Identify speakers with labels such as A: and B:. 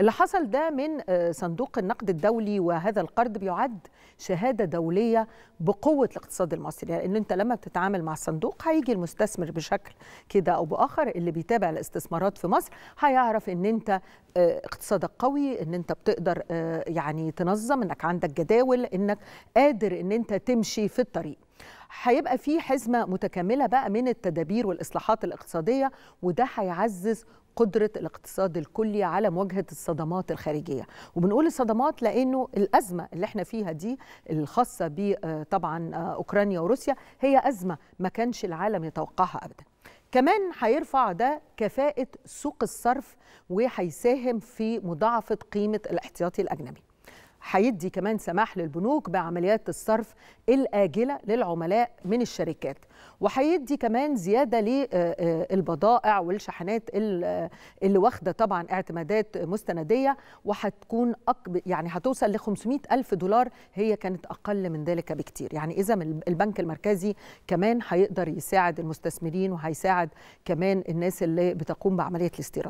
A: اللي حصل ده من آه، صندوق النقد الدولي وهذا القرض بيعد شهاده دوليه بقوه الاقتصاد المصري لان يعني انت لما بتتعامل مع الصندوق هيجي المستثمر بشكل كده او باخر اللي بيتابع الاستثمارات في مصر هيعرف ان انت آه، اقتصادك قوي ان انت بتقدر آه، يعني تنظم انك عندك جداول انك قادر ان انت تمشي في الطريق هيبقى في حزمه متكامله بقى من التدابير والاصلاحات الاقتصاديه وده هيعزز قدرة الاقتصاد الكلي على مواجهة الصدمات الخارجية وبنقول الصدمات لأنه الأزمة اللي احنا فيها دي الخاصة ب آه، طبعا آه، أوكرانيا وروسيا هي أزمة ما كانش العالم يتوقعها أبدا كمان هيرفع ده كفاءة سوق الصرف وهيساهم في مضاعفة قيمة الاحتياطي الأجنبي هيدي كمان سماح للبنوك بعمليات الصرف الآجلة للعملاء من الشركات وهيدي كمان زيادة للبضائع آه، آه، والشحنات آه، اللي واخدة طبعا اعتمادات مستندية وهتكون يعني هتوصل ل 500 ألف دولار هي كانت أقل من ذلك بكتير يعني إذا البنك المركزي كمان هيقدر يساعد المستثمرين وهيساعد كمان الناس اللي بتقوم بعملية الاستيراد